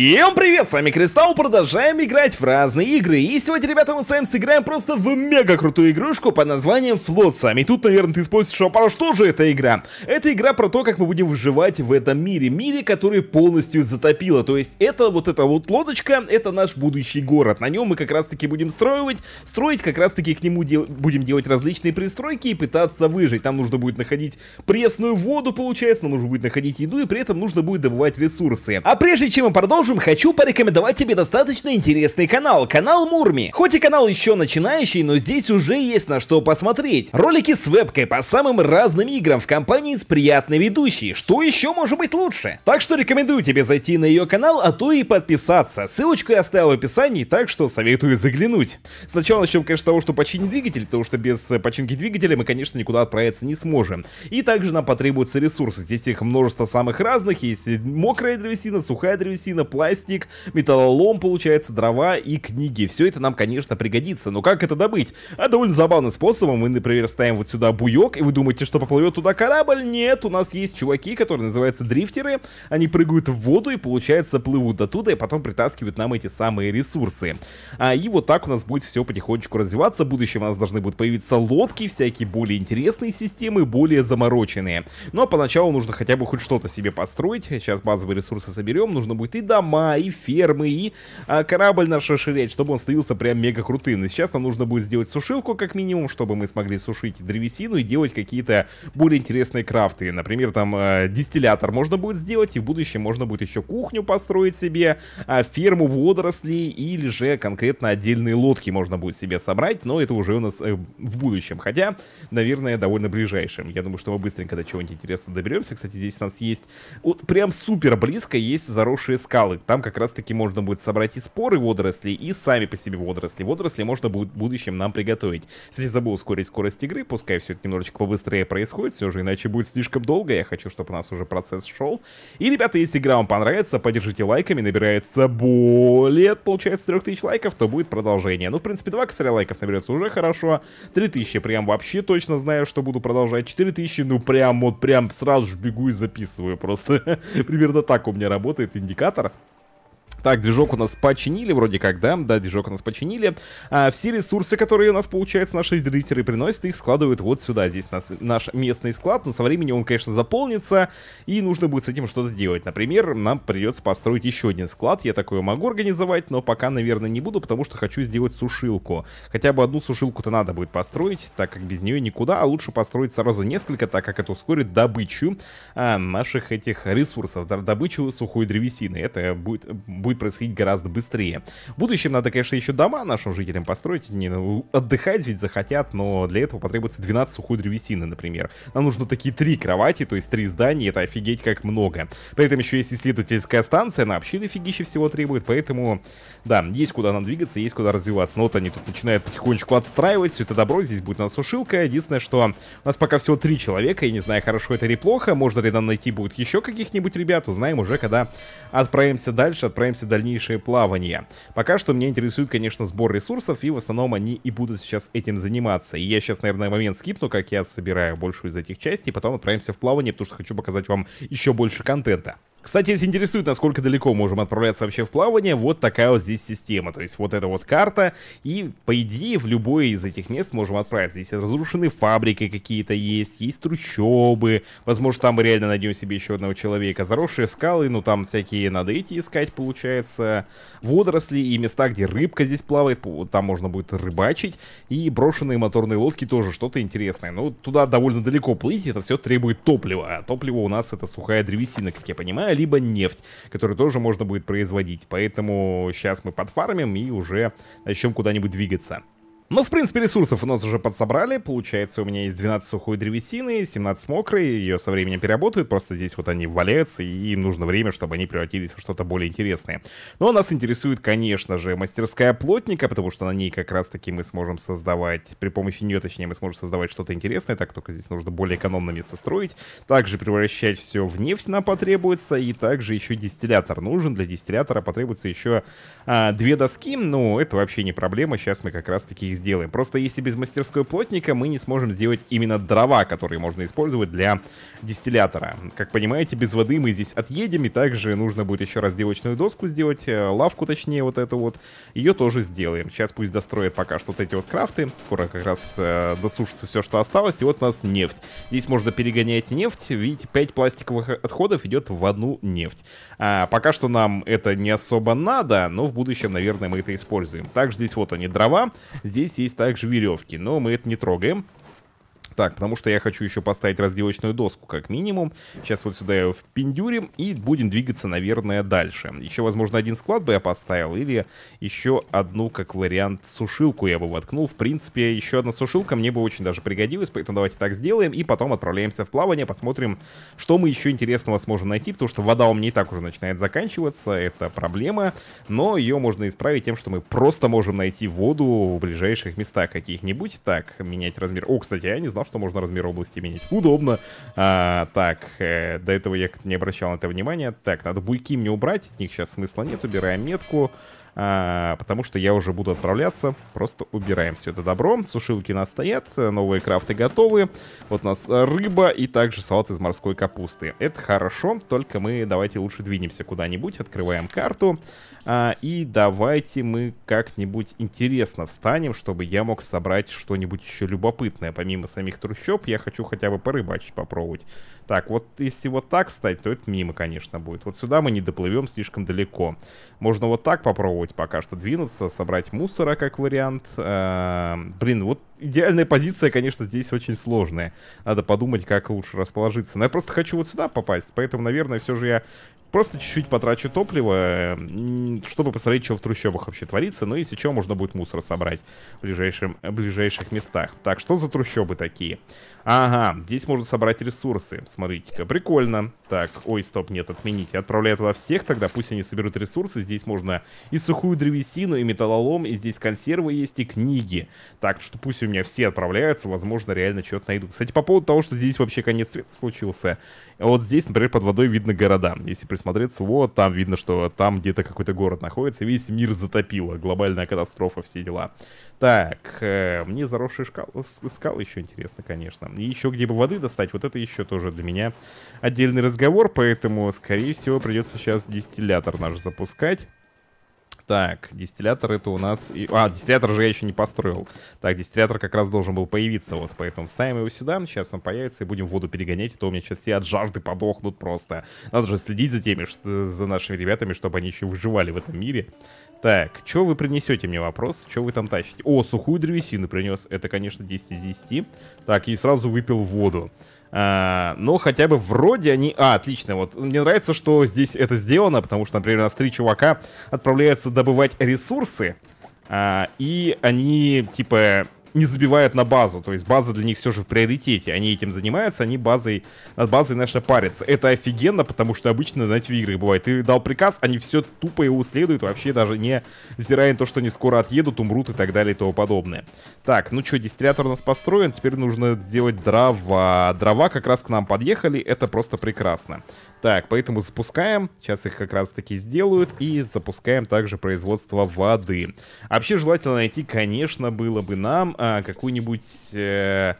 Э, всем привет, с вами Кристалл, продолжаем играть в разные игры, и сегодня, ребята, мы с вами сыграем просто в мега крутую игрушку под названием Флот Сами. Тут, наверное, ты спросишь, а что же эта игра? Это игра про то, как мы будем выживать в этом мире, мире, который полностью затопило, то есть это вот эта вот лодочка, это наш будущий город, на нем мы как раз-таки будем строить, строить как раз-таки к нему дел будем делать различные пристройки и пытаться выжить, Там нужно будет находить пресную воду, получается, нам нужно будет находить еду, и при этом нужно будет добывать ресурсы. А прежде чем мы продолжим, продолжим, хочу порекомендовать тебе достаточно интересный канал, канал Мурми. Хоть и канал еще начинающий, но здесь уже есть на что посмотреть. Ролики с вебкой по самым разным играм в компании с приятной ведущей, что еще может быть лучше? Так что рекомендую тебе зайти на ее канал, а то и подписаться. Ссылочку я оставил в описании, так что советую заглянуть. Сначала начнем, конечно, с того, что починить двигатель, потому что без э, починки двигателя мы, конечно, никуда отправиться не сможем. И также нам потребуются ресурсы, здесь их множество самых разных, есть э, мокрая древесина, сухая древесина, пластик, металлолом, получается, дрова и книги. Все это нам, конечно, пригодится. Но как это добыть? А довольно забавным способом. Мы, например, ставим вот сюда буек, и вы думаете, что поплывет туда корабль? Нет, у нас есть чуваки, которые называются дрифтеры. Они прыгают в воду и, получается, плывут оттуда, и потом притаскивают нам эти самые ресурсы. А, и вот так у нас будет все потихонечку развиваться. В будущем у нас должны будут появиться лодки, всякие более интересные системы, более замороченные. Но ну, а поначалу нужно хотя бы хоть что-то себе построить. Сейчас базовые ресурсы соберем, нужно будет и дам дома, и фермы, и а, корабль наш расширять, чтобы он становился прям мега крутым. И сейчас нам нужно будет сделать сушилку, как минимум, чтобы мы смогли сушить древесину и делать какие-то более интересные крафты. Например, там э, дистиллятор можно будет сделать, и в будущем можно будет еще кухню построить себе, э, ферму водорослей, или же конкретно отдельные лодки можно будет себе собрать, но это уже у нас э, в будущем. Хотя, наверное, довольно ближайшем. Я думаю, что мы быстренько до чего-нибудь интересного доберемся. Кстати, здесь у нас есть вот прям супер близко есть заросшие скалы споры. Там как раз-таки можно будет собрать и споры водорослей, и сами по себе водоросли. Водоросли можно будет в будущем нам приготовить. Кстати, забыл ускорить скорость игры, пускай все это немножечко побыстрее происходит, все же, иначе будет слишком долго. Я хочу, чтобы у нас уже процесс шел. И, ребята, если игра вам понравится, поддержите лайками, набирается более, получается, 3000 лайков, то будет продолжение. Ну, в принципе, 2 косаря лайков наберется уже хорошо. 3000 прям вообще точно знаю, что буду продолжать. 4000, ну прям вот прям сразу же бегу и записываю просто. Примерно так у меня работает индикатор. Так, движок у нас починили вроде как, да? Да, движок у нас починили. А, все ресурсы, которые у нас, получается, наши дрифтеры приносят, их складывают вот сюда. Здесь нас, наш местный склад, но со временем он, конечно, заполнится, и нужно будет с этим что-то делать. Например, нам придется построить еще один склад. Я такое могу организовать, но пока, наверное, не буду, потому что хочу сделать сушилку. Хотя бы одну сушилку-то надо будет построить, так как без нее никуда, а лучше построить сразу несколько, так как это ускорит добычу а, наших этих ресурсов, добычу сухой древесины. Это будет, будет будет происходить гораздо быстрее. В будущем надо, конечно, еще дома нашим жителям построить. Не, ну, отдыхать ведь захотят, но для этого потребуется 12 сухой древесины, например. Нам нужно такие три кровати, то есть три здания, это офигеть как много. При этом еще есть исследовательская станция, она вообще дофигища всего требует, поэтому, да, есть куда нам двигаться, есть куда развиваться. Но вот они тут начинают потихонечку отстраивать все это добро, здесь будет у нас сушилка. Единственное, что у нас пока всего три человека, я не знаю, хорошо это или плохо, можно ли нам найти будет еще каких-нибудь ребят, узнаем уже, когда отправимся дальше, отправимся и дальнейшее плавание. Пока что меня интересует, конечно, сбор ресурсов, и в основном они и будут сейчас этим заниматься. И я сейчас, наверное, момент скипну, как я собираю большую из этих частей, и потом отправимся в плавание, потому что хочу показать вам еще больше контента. Кстати, если интересует, насколько далеко можем отправляться вообще в плавание, вот такая вот здесь система. То есть вот эта вот карта, и по идее в любое из этих мест можем отправиться. Здесь разрушены фабрики какие-то есть, есть трущобы. Возможно, там мы реально найдем себе еще одного человека. Заросшие скалы, ну там всякие надо идти искать, получается. Водоросли и места, где рыбка здесь плавает, там можно будет рыбачить. И брошенные моторные лодки тоже что-то интересное. Ну, туда довольно далеко плыть, это все требует топлива. А топливо у нас это сухая древесина, как я понимаю либо нефть, которую тоже можно будет производить. Поэтому сейчас мы подфармим и уже начнем куда-нибудь двигаться. Ну, в принципе, ресурсов у нас уже подсобрали. Получается, у меня есть 12 сухой древесины, 17 мокрой. Ее со временем переработают, просто здесь вот они валяются, и нужно время, чтобы они превратились в что-то более интересное. Но нас интересует, конечно же, мастерская плотника, потому что на ней как раз-таки мы сможем создавать, при помощи нее, точнее, мы сможем создавать что-то интересное, так только здесь нужно более экономно место строить. Также превращать все в нефть нам потребуется, и также еще дистиллятор нужен. Для дистиллятора потребуется еще а, две доски, но ну, это вообще не проблема, сейчас мы как раз-таки их сделаем. Просто если без мастерской плотника мы не сможем сделать именно дрова, которые можно использовать для дистиллятора. Как понимаете, без воды мы здесь отъедем, и также нужно будет еще разделочную доску сделать, э, лавку точнее вот эту вот. Ее тоже сделаем. Сейчас пусть достроят пока что вот эти вот крафты. Скоро как раз э, досушится все, что осталось. И вот у нас нефть. Здесь можно перегонять нефть. Видите, 5 пластиковых отходов идет в одну нефть. А, пока что нам это не особо надо, но в будущем, наверное, мы это используем. Также здесь вот они дрова. Здесь здесь есть также веревки, но мы это не трогаем. Так, потому что я хочу еще поставить разделочную доску, как минимум. Сейчас вот сюда ее впендюрим и будем двигаться, наверное, дальше. Еще, возможно, один склад бы я поставил, или еще одну, как вариант, сушилку я бы воткнул. В принципе, еще одна сушилка мне бы очень даже пригодилась, поэтому давайте так сделаем. И потом отправляемся в плавание, посмотрим, что мы еще интересного сможем найти, потому что вода у меня и так уже начинает заканчиваться, это проблема. Но ее можно исправить тем, что мы просто можем найти воду в ближайших местах каких-нибудь. Так, менять размер. О, кстати, я не знал, знал, что можно размер области менять. Удобно. А, так, э, до этого я не обращал на это внимания. Так, надо буйки мне убрать, от них сейчас смысла нет. Убираем метку, а, потому что я уже буду отправляться. Просто убираем все это добро. Сушилки у нас стоят, новые крафты готовы. Вот у нас рыба и также салат из морской капусты. Это хорошо, только мы давайте лучше двинемся куда-нибудь, открываем карту. А, и давайте мы как-нибудь интересно встанем, чтобы я мог собрать что-нибудь еще любопытное, помимо самих моих трущоб, я хочу хотя бы порыбачить попробовать. Так, вот если вот так встать, то это мимо, конечно, будет. Вот сюда мы не доплывем слишком далеко. Можно вот так попробовать пока что двинуться, собрать мусора как вариант. Э, блин, вот идеальная позиция, конечно, здесь очень сложная. Надо подумать, как лучше расположиться. Но я просто хочу вот сюда попасть, поэтому, наверное, все же я Просто чуть-чуть потрачу топливо, э, чтобы посмотреть, что в трущобах вообще творится. Ну, если что, можно будет мусор собрать в, ближайшем, в ближайших местах. Так, что за трущобы такие? Ага, здесь можно собрать ресурсы. Смотрите-ка, прикольно. Так, ой, стоп, нет, отмените. Отправляю туда всех тогда, пусть они соберут ресурсы. Здесь можно и сухую древесину, и металлолом, и здесь консервы есть, и книги. Так что пусть у меня все отправляются, возможно, реально что-то найду. Кстати, по поводу того, что здесь вообще конец света случился. Вот здесь, например, под водой видно города. Если смотреться, вот, там видно, что там где-то какой-то город находится, весь мир затопило, глобальная катастрофа, все дела. Так, э, мне заросший шкал, скалы еще интересно, конечно. И еще где бы воды достать, вот это еще тоже для меня отдельный разговор, поэтому, скорее всего, придется сейчас дистиллятор наш запускать. Так, дистиллятор это у нас... И... А, дистиллятор же я еще не построил. Так, дистиллятор как раз должен был появиться, вот, поэтому ставим его сюда. Сейчас он появится и будем воду перегонять, и а то у меня сейчас все от жажды подохнут просто. Надо же следить за теми, что... за нашими ребятами, чтобы они еще выживали в этом мире. Так, что вы принесете мне вопрос? Что вы там тащите? О, сухую древесину принес. Это, конечно, 10 из 10. Так, и сразу выпил воду. А, но хотя бы вроде они... А, отлично, вот мне нравится, что здесь это сделано, потому что, например, у нас три чувака отправляются добывать ресурсы, а, и они, типа, не забивают на базу. То есть база для них все же в приоритете. Они этим занимаются, они базой, над базой наша парятся. Это офигенно, потому что обычно, знаете, в играх бывает. Ты дал приказ, они все тупо его следуют, вообще даже не взирая на то, что они скоро отъедут, умрут и так далее и тому подобное. Так, ну что, дистиллятор у нас построен, теперь нужно сделать дрова. Дрова как раз к нам подъехали, это просто прекрасно. Так, поэтому запускаем. Сейчас их как раз таки сделают. И запускаем также производство воды. Вообще желательно найти, конечно, было бы нам а, какую-нибудь э,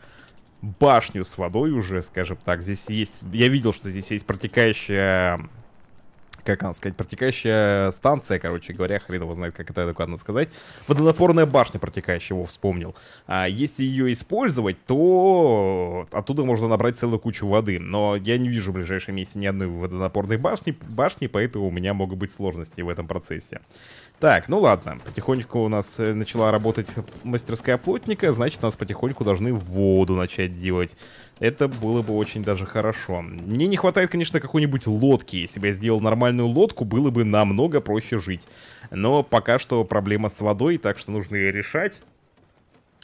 башню с водой уже, скажем так. Здесь есть... Я видел, что здесь есть протекающая как она сказать, протекающая станция, короче говоря, хрен его знает, как это адекватно сказать. Водонапорная башня протекающая, его вспомнил. А если ее использовать, то оттуда можно набрать целую кучу воды. Но я не вижу в ближайшем месте ни одной водонапорной башни, башни поэтому у меня могут быть сложности в этом процессе. Так, ну ладно, потихонечку у нас э, начала работать мастерская плотника, значит, нас потихоньку должны воду начать делать. Это было бы очень даже хорошо. Мне не хватает, конечно, какой-нибудь лодки. Если бы я сделал нормальную лодку, было бы намного проще жить. Но пока что проблема с водой, так что нужно ее решать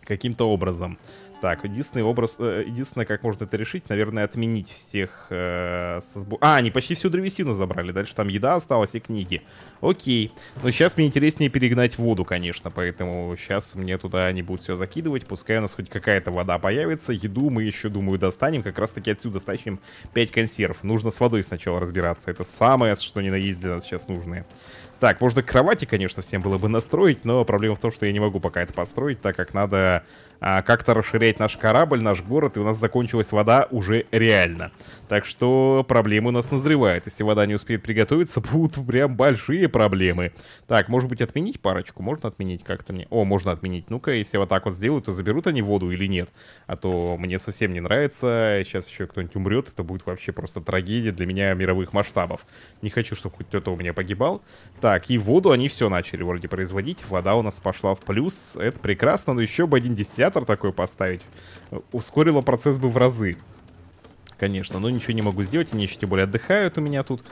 каким-то образом. Так, единственный образ, э, единственное, как можно это решить, наверное, отменить всех э, со сбо... А, они почти всю древесину забрали, дальше там еда осталась и книги. Окей. Но сейчас мне интереснее перегнать воду, конечно, поэтому сейчас мне туда они будут все закидывать, пускай у нас хоть какая-то вода появится. Еду мы еще, думаю, достанем, как раз-таки отсюда стащим 5 консерв. Нужно с водой сначала разбираться, это самое, что ни на есть для нас сейчас нужное. Так, можно кровати, конечно, всем было бы настроить, но проблема в том, что я не могу пока это построить, так как надо а, как-то расширять наш корабль, наш город, и у нас закончилась вода уже реально. Так что проблемы у нас назревают. Если вода не успеет приготовиться, будут прям большие проблемы. Так, может быть, отменить парочку? Можно отменить как-то мне? О, можно отменить. Ну-ка, если вот так вот сделаю, то заберут они воду или нет? А то мне совсем не нравится. Сейчас еще кто-нибудь умрет, это будет вообще просто трагедия для меня мировых масштабов. Не хочу, чтобы кто-то у меня погибал. Так. Так, и воду они все начали вроде производить. Вода у нас пошла в плюс. Это прекрасно, но еще бы один дистиллятор такой поставить. Э, ускорило процесс бы в разы. Конечно, но ничего не могу сделать. Они еще тем более отдыхают у меня тут.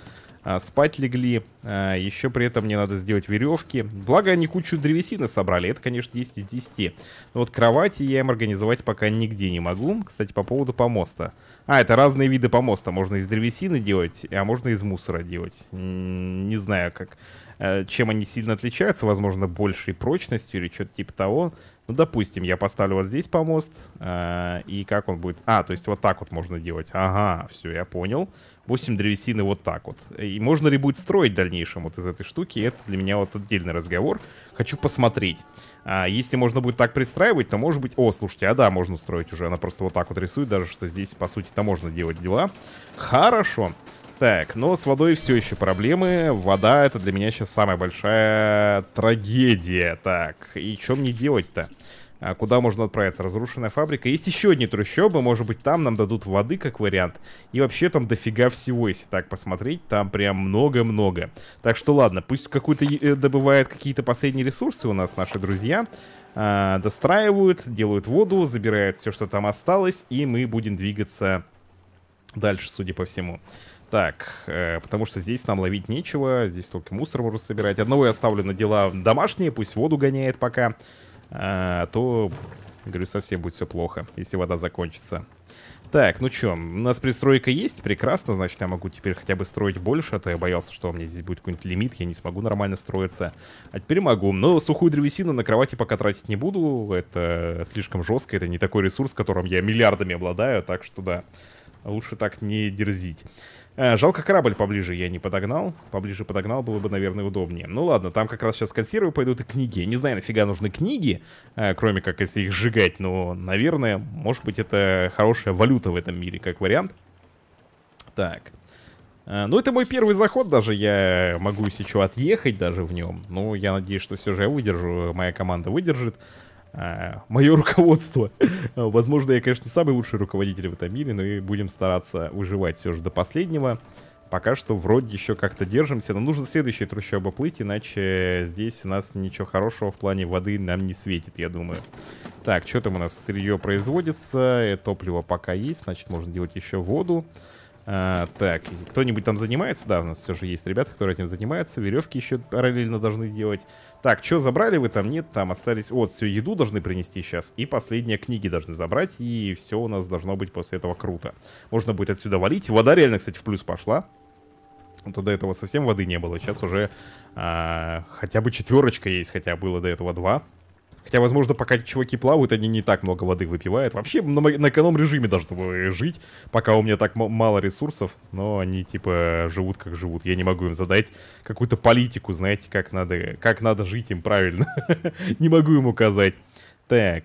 А, спать легли. А, еще при этом мне надо сделать веревки. Благо, они кучу древесины собрали. Это, конечно, 10 из 10. Но вот кровати я им организовать пока нигде не могу. Кстати, по поводу помоста. А, это разные виды помоста. Можно из древесины делать, а можно из мусора делать. Не знаю, как Э, чем они сильно отличаются, возможно, большей прочностью или что-то типа того. Ну, допустим, я поставлю вот здесь помост, э, и как он будет... А, то есть вот так вот можно делать. Ага, все, я понял. 8 древесины вот так вот. И можно ли будет строить в дальнейшем вот из этой штуки? Это для меня вот отдельный разговор. Хочу посмотреть. А, если можно будет так пристраивать, то может быть... О, слушайте, а да, можно строить уже. Она просто вот так вот рисует, даже что здесь, по сути-то, можно делать дела. Хорошо. Хорошо. Так, но с водой все еще проблемы. Вода это для меня сейчас самая большая трагедия. Так, и что мне делать-то? А куда можно отправиться? Разрушенная фабрика. Есть еще одни трущобы, может быть, там нам дадут воды, как вариант. И вообще там дофига всего, если так посмотреть, там прям много-много. Так что ладно, пусть какой-то э, добывает какие-то последние ресурсы у нас наши друзья. Э, достраивают, делают воду, забирают все, что там осталось, и мы будем двигаться дальше, судя по всему. Так, э, потому что здесь нам ловить нечего, здесь только мусор можно собирать. Одного я оставлю на дела домашние, пусть воду гоняет пока. А, то, говорю, совсем будет все плохо, если вода закончится. Так, ну чё, у нас пристройка есть, прекрасно, значит, я могу теперь хотя бы строить больше, а то я боялся, что у меня здесь будет какой-нибудь лимит, я не смогу нормально строиться. А теперь могу, но сухую древесину на кровати пока тратить не буду, это слишком жестко, это не такой ресурс, которым я миллиардами обладаю, так что да. Лучше так не дерзить. Э, жалко, корабль поближе я не подогнал. Поближе подогнал, было бы, наверное, удобнее. Ну ладно, там как раз сейчас консервы пойдут и книги. Я не знаю, нафига нужны книги, э, кроме как если их сжигать. Но, наверное, может быть, это хорошая валюта в этом мире, как вариант. Так. Э, ну, это мой первый заход даже. Я могу сейчас отъехать даже в нем. Ну я надеюсь, что все же я выдержу. Моя команда выдержит. Э, мое руководство. Э, возможно, я, конечно, самый лучший руководитель в этом мире, но и будем стараться выживать все же до последнего. Пока что вроде еще как-то держимся, но нужно следующие трущобы плыть, иначе здесь у нас ничего хорошего в плане воды нам не светит, я думаю. Так, что там у нас? Сырье производится, э, топливо пока есть, значит, можно делать еще Воду. А, так, кто-нибудь там занимается? Да, у нас все же есть ребята, которые этим занимаются. Веревки еще параллельно должны делать. Так, что забрали вы там? Нет, там остались... Вот, всю еду должны принести сейчас. И последние книги должны забрать. И все у нас должно быть после этого круто. Можно будет отсюда валить. Вода реально, кстати, в плюс пошла. То до этого совсем воды не было. Сейчас уже а, хотя бы четверочка есть, хотя было до этого два. Хотя, возможно, пока чуваки плавают, они не так много воды выпивают. Вообще, на, на эконом-режиме должны жить, пока у меня так мало ресурсов. Но они, типа, живут как живут. Я не могу им задать какую-то политику, знаете, как надо, как надо жить им правильно. не могу им указать. Так,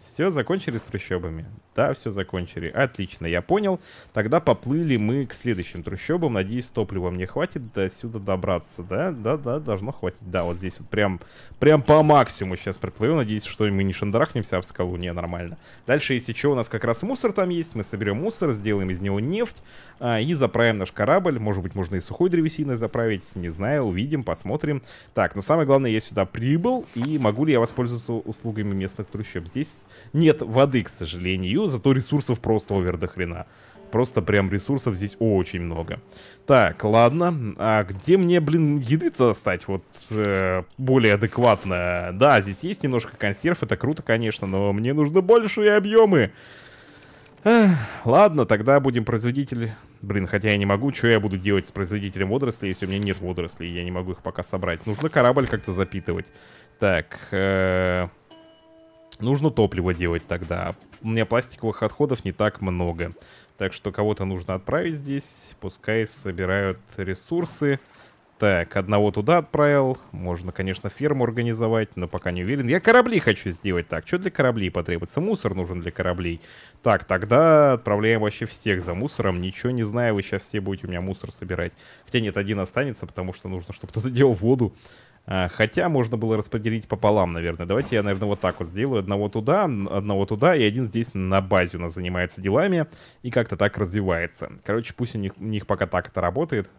все, закончили с трущобами. Да, все закончили. Отлично, я понял. Тогда поплыли мы к следующим трущобам. Надеюсь, топлива мне хватит до сюда добраться. Да, да, да, должно хватить. Да, вот здесь вот прям, прям по максимуму сейчас проплывем. Надеюсь, что мы не шандарахнемся об а скалу. Не, нормально. Дальше, если что, у нас как раз мусор там есть. Мы соберем мусор, сделаем из него нефть а, и заправим наш корабль. Может быть, можно и сухой древесиной заправить. Не знаю, увидим, посмотрим. Так, но самое главное, я сюда прибыл. И могу ли я воспользоваться услугами местных трущоб? Здесь нет воды, к сожалению зато ресурсов просто овер до хрена. Просто прям ресурсов здесь очень много. Так, ладно. А где мне, блин, еды-то стать вот э, более адекватно? Да, здесь есть немножко консерв, это круто, конечно, но мне нужны большие объемы. Эх, ладно, тогда будем производитель... Блин, хотя я не могу, что я буду делать с производителем водорослей, если у меня нет водорослей, я не могу их пока собрать. Нужно корабль как-то запитывать. Так, -э Нужно топливо делать тогда. У меня пластиковых отходов не так много. Так что кого-то нужно отправить здесь. Пускай собирают ресурсы. Так, одного туда отправил. Можно, конечно, ферму организовать, но пока не уверен. Я корабли хочу сделать. Так, что для кораблей потребуется? Мусор нужен для кораблей. Так, тогда отправляем вообще всех за мусором. Ничего не знаю, вы сейчас все будете у меня мусор собирать. Хотя нет, один останется, потому что нужно, чтобы кто-то делал воду. А, хотя можно было распределить пополам, наверное. Давайте я, наверное, вот так вот сделаю. Одного туда, одного туда, и один здесь на базе у нас занимается делами. И как-то так развивается. Короче, пусть у них, у них пока так это работает.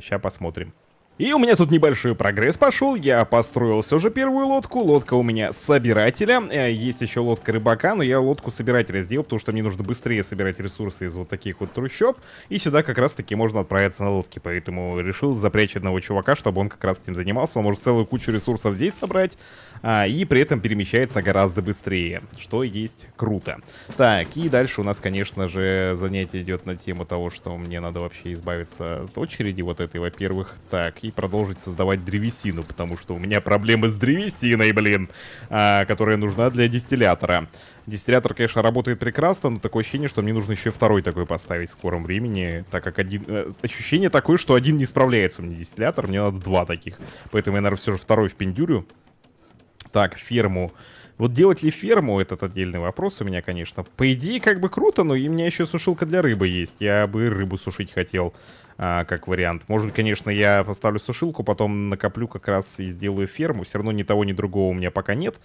Сейчас посмотрим. И у меня тут небольшой прогресс пошел, я построил все же первую лодку, лодка у меня собирателя, э, есть еще лодка рыбака, но я лодку собирателя сделал, потому что мне нужно быстрее собирать ресурсы из вот таких вот трущоб, и сюда как раз таки можно отправиться на лодке, поэтому решил запрячь одного чувака, чтобы он как раз этим занимался, он может целую кучу ресурсов здесь собрать, а, и при этом перемещается гораздо быстрее, что есть круто. Так, и дальше у нас, конечно же, занятие идет на тему того, что мне надо вообще избавиться от очереди вот этой, во-первых, так, и продолжить создавать древесину, потому что у меня проблемы с древесиной, блин, а, которая нужна для дистиллятора. Дистиллятор, конечно, работает прекрасно, но такое ощущение, что мне нужно еще второй такой поставить в скором времени, так как один... Э, ощущение такое, что один не справляется мне дистиллятор, мне надо два таких. Поэтому я, наверное, все же второй в впендюрю. Так, ферму. Вот делать ли ферму, этот отдельный вопрос у меня, конечно. По идее, как бы круто, но и у меня еще сушилка для рыбы есть. Я бы рыбу сушить хотел. А, как вариант. Может, конечно, я поставлю сушилку, потом накоплю как раз и сделаю ферму. Все равно ни того, ни другого у меня пока нет.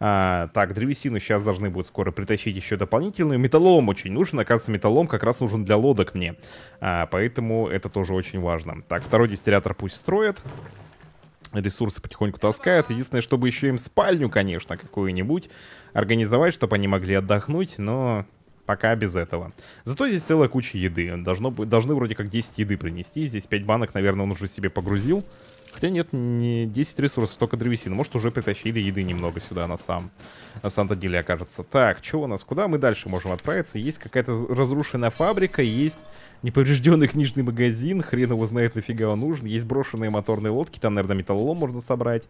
А, так, древесину сейчас должны будут скоро притащить еще дополнительную. Металлолом очень нужен. Оказывается, металлолом как раз нужен для лодок мне. А, поэтому это тоже очень важно. Так, второй дистиллятор пусть строят ресурсы потихоньку таскают. Единственное, чтобы еще им спальню, конечно, какую-нибудь организовать, чтобы они могли отдохнуть, но Пока без этого. Зато здесь целая куча еды. Должно, должны вроде как 10 еды принести. Здесь 5 банок, наверное, он уже себе погрузил. Хотя нет, не 10 ресурсов, только древесина. Может, уже притащили еды немного сюда на сам на сам то деле окажется. Так, что у нас? Куда мы дальше можем отправиться? Есть какая-то разрушенная фабрика, есть неповрежденный книжный магазин, хрен его знает нафига он нужен. Есть брошенные моторные лодки, там, наверное, металлолом можно собрать.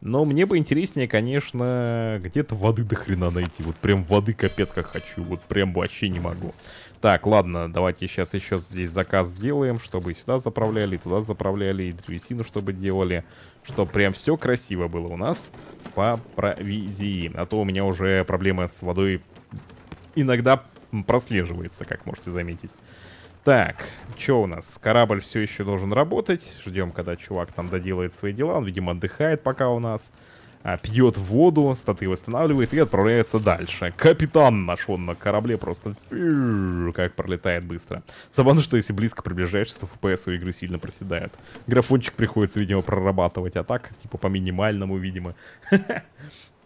Но мне бы интереснее, конечно, где-то воды до хрена найти. Вот прям воды капец как хочу. Вот прям вообще не могу. Так, ладно, давайте сейчас еще здесь заказ сделаем, чтобы сюда заправляли, туда заправляли, и древесину чтобы делали. Чтобы прям все красиво было у нас по провизии. А то у меня уже проблемы с водой иногда прослеживается, как можете заметить. Так, что у нас? Корабль все еще должен работать. Ждем, когда чувак там доделает свои дела. Он, видимо, отдыхает пока у нас. А, пьет воду, статы восстанавливает и отправляется дальше. Капитан наш, он на корабле просто как пролетает быстро. Забавно, что если близко приближаешься, то FPS у игры сильно проседает. Графончик приходится, видимо, прорабатывать, а так, типа, по минимальному, видимо.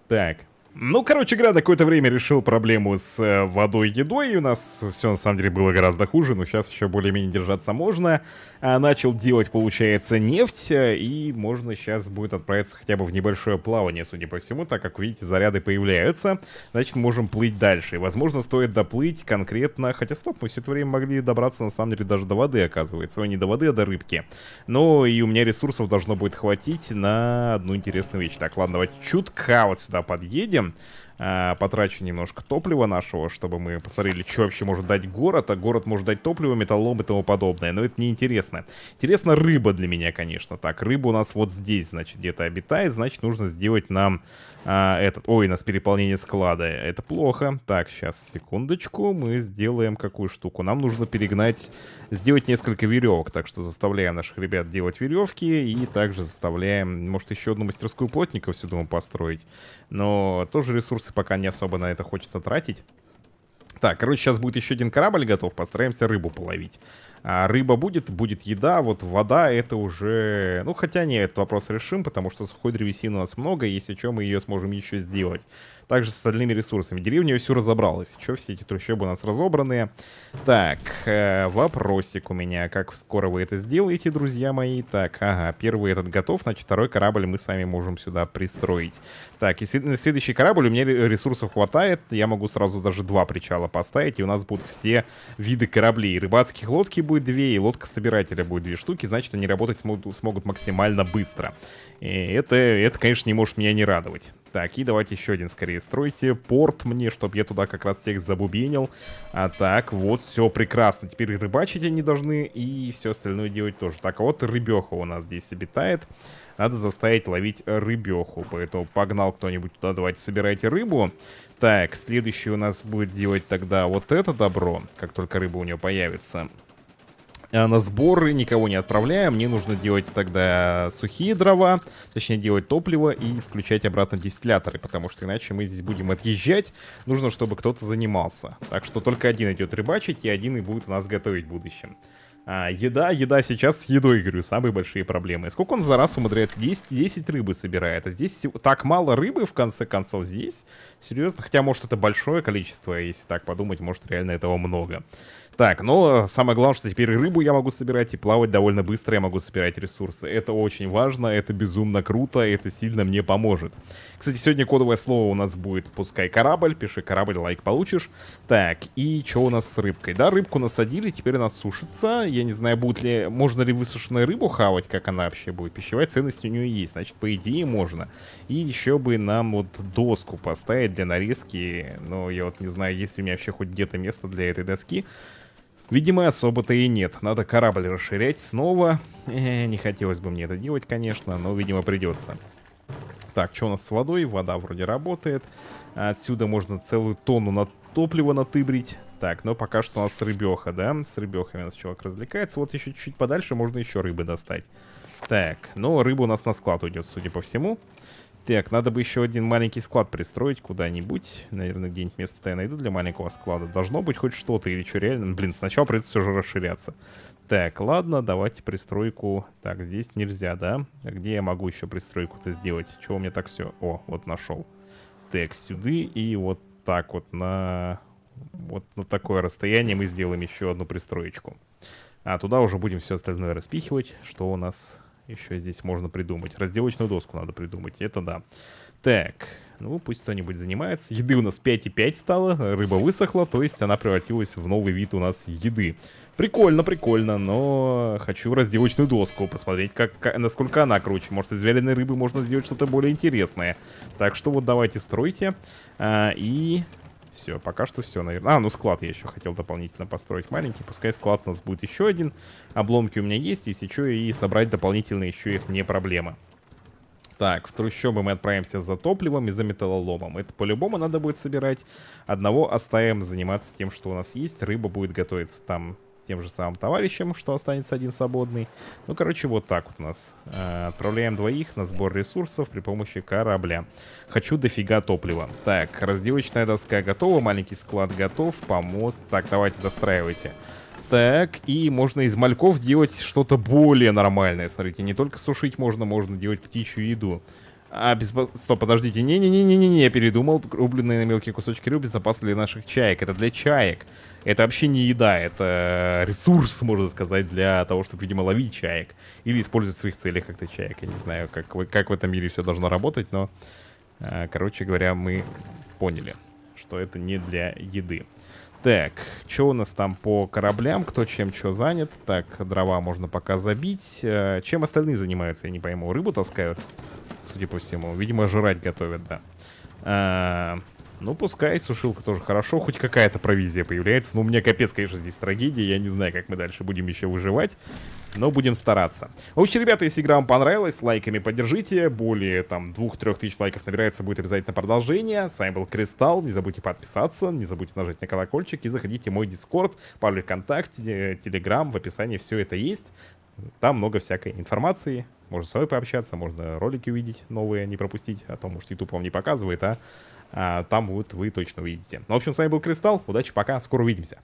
Так, ну, короче игра на какое-то время решила проблему с э, водой и едой, и у нас все на самом деле было гораздо хуже, но сейчас еще более-менее держаться можно. А начал делать, получается, нефть, э, и можно сейчас будет отправиться хотя бы в небольшое плавание, судя по всему, так как, видите, заряды появляются, значит, можем плыть дальше. И, возможно, стоит доплыть конкретно, хотя, стоп, мы все это время могли добраться, на самом деле, даже до воды, оказывается, Ой, не до воды, а до рыбки. Но и у меня ресурсов должно будет хватить на одну интересную вещь. Так, ладно, давайте чутка вот сюда подъедем. him. э, потрачу немножко топлива нашего, чтобы мы посмотрели, что вообще может дать город, а город может дать топливо, металлом и тому подобное. Но это неинтересно. Интересно рыба для меня, конечно. Так, рыба у нас вот здесь, значит, где-то обитает, значит, нужно сделать нам э, этот... Ой, у нас переполнение склада. Это плохо. Так, сейчас, секундочку, мы сделаем какую штуку. Нам нужно перегнать, сделать несколько веревок, так что заставляем наших ребят делать веревки и также заставляем, может, еще одну мастерскую плотников все думаю построить. Но тоже ресурсы пока не особо на это хочется тратить. Так, короче, сейчас будет еще один корабль готов, постараемся рыбу половить. А рыба будет, будет еда, вот вода это уже... Ну, хотя не, этот вопрос решим, потому что сухой древесины у нас много, если что, мы ее сможем еще сделать также с остальными ресурсами. Деревня все разобралась. Что все эти трущобы у нас разобранные. Так, э, вопросик у меня. Как скоро вы это сделаете, друзья мои? Так, ага, первый этот готов, значит, второй корабль мы сами можем сюда пристроить. Так, и следующий корабль у меня ресурсов хватает. Я могу сразу даже два причала поставить, и у нас будут все виды кораблей. Рыбацких лодки будет две, и лодка собирателя будет две штуки, значит, они работать смогут, смогут максимально быстро. И э, это, это, конечно, не может меня не радовать. Так, и давайте еще один скорее стройте. Порт мне, чтобы я туда как раз всех забубенил. А так, вот, все прекрасно. Теперь рыбачить они должны и все остальное делать тоже. Так, а вот рыбеха у нас здесь обитает. Надо заставить ловить рыбеху. Поэтому погнал кто-нибудь туда, давайте собирайте рыбу. Так, следующий у нас будет делать тогда вот это добро, как только рыба у него появится. Э, на сборы никого не отправляем. Мне нужно делать тогда сухие дрова, точнее делать топливо и включать обратно дистилляторы, потому что иначе мы здесь будем отъезжать. Нужно, чтобы кто-то занимался. Так что только один идет рыбачить, и один и будет у нас готовить в будущем. А, еда, еда сейчас с едой, говорю, самые большие проблемы. Сколько он за раз умудряется? 10, 10 рыбы собирает. А здесь так мало рыбы, в конце концов, здесь. Серьезно, хотя, может, это большое количество, если так подумать, может, реально этого много. Так, но ну, э, самое главное, что теперь рыбу я могу собирать и плавать довольно быстро я могу собирать ресурсы. Это очень важно, это безумно круто, это сильно мне поможет. Кстати, сегодня кодовое слово у нас будет «Пускай корабль», пиши «Корабль», лайк получишь. Так, и что у нас с рыбкой? Да, рыбку насадили, теперь она сушится. Я не знаю, будет ли, можно ли высушенную рыбу хавать, как она вообще будет. Пищевая ценность у нее есть, значит, по идее можно. И еще бы нам вот доску поставить для нарезки, но я вот не знаю, есть ли у меня вообще хоть где-то место для этой доски. Видимо, особо-то и нет. Надо корабль расширять снова. Э, не хотелось бы мне это делать, конечно, но, видимо, придется. Так, что у нас с водой? Вода вроде работает. Отсюда можно целую тонну на топлива натыбрить. Так, но пока что у нас рыбеха, да? С рыбехами у нас чувак развлекается. Вот еще чуть-чуть подальше можно еще рыбы достать. Так, но рыба у нас на склад уйдет, судя по всему. Так, надо бы еще один маленький склад пристроить куда-нибудь. Наверное, где-нибудь место-то я найду для маленького склада. Должно быть хоть что-то или что реально. Блин, сначала придется все же расширяться. Так, ладно, давайте пристройку. Так, здесь нельзя, да? А где я могу еще пристройку-то сделать? Чего у меня так все? О, вот нашел. Так, сюда и вот так вот на... Вот на такое расстояние мы сделаем еще одну пристроечку. А туда уже будем все остальное распихивать, что у нас еще здесь можно придумать? Разделочную доску надо придумать, это да. Так, ну пусть кто-нибудь занимается. Еды у нас 5,5 стало, рыба высохла, то есть она превратилась в новый вид у нас еды. Прикольно, прикольно, но хочу разделочную доску, посмотреть, как, как, насколько она круче. Может, из вяленой рыбы можно сделать что-то более интересное. Так что вот давайте стройте. А, и все, пока что все, наверное. А, ну склад я еще хотел дополнительно построить маленький. Пускай склад у нас будет еще один. Обломки у меня есть, если что, и собрать дополнительно еще их не проблема. Так, в трущобы мы отправимся за топливом и за металлоломом. Это по-любому надо будет собирать. Одного оставим заниматься тем, что у нас есть. Рыба будет готовиться там тем же самым товарищем, что останется один свободный. Ну, короче, вот так вот у нас. Э, отправляем двоих на сбор ресурсов при помощи корабля. Хочу дофига топлива. Так, разделочная доска готова, маленький склад готов, помост. Так, давайте достраивайте. Так, и можно из мальков делать что-то более нормальное. Смотрите, не только сушить можно, можно делать птичью еду. А, без... Стоп, подождите. Не-не-не-не-не, я передумал. Рубленые на мелкие кусочки рыб безопасны для наших чаек. Это для чаек. Это вообще не еда, это э, ресурс, можно сказать, для того, чтобы, видимо, ловить чаек. Или использовать в своих целях как-то чаек. Я не знаю, как, как в этом мире все должно работать, но, э, короче говоря, мы поняли, что это не для еды. Так, что у нас там по кораблям, кто чем что занят? Так, дрова можно пока забить. Э, чем остальные занимаются, я не пойму. Рыбу таскают, судя по всему. Видимо, жрать готовят, да. Ну, пускай, сушилка тоже хорошо, хоть какая-то провизия появляется. Но ну, у меня капец, конечно, здесь трагедия. Я не знаю, как мы дальше будем еще выживать, но будем стараться. В общем, ребята, если игра вам понравилась, лайками поддержите. Более, там, 2-3 тысяч лайков набирается, будет обязательно продолжение. С вами был Кристалл. Не забудьте подписаться, не забудьте нажать на колокольчик и заходите в мой Дискорд, паблик ВКонтакте, Телеграм, в описании все это есть. Там много всякой информации. Можно с вами пообщаться, можно ролики увидеть новые, а не пропустить. А то, может, YouTube вам не показывает, а а, там вот вы точно увидите. Ну, в общем, с вами был Кристалл, удачи, пока, скоро увидимся.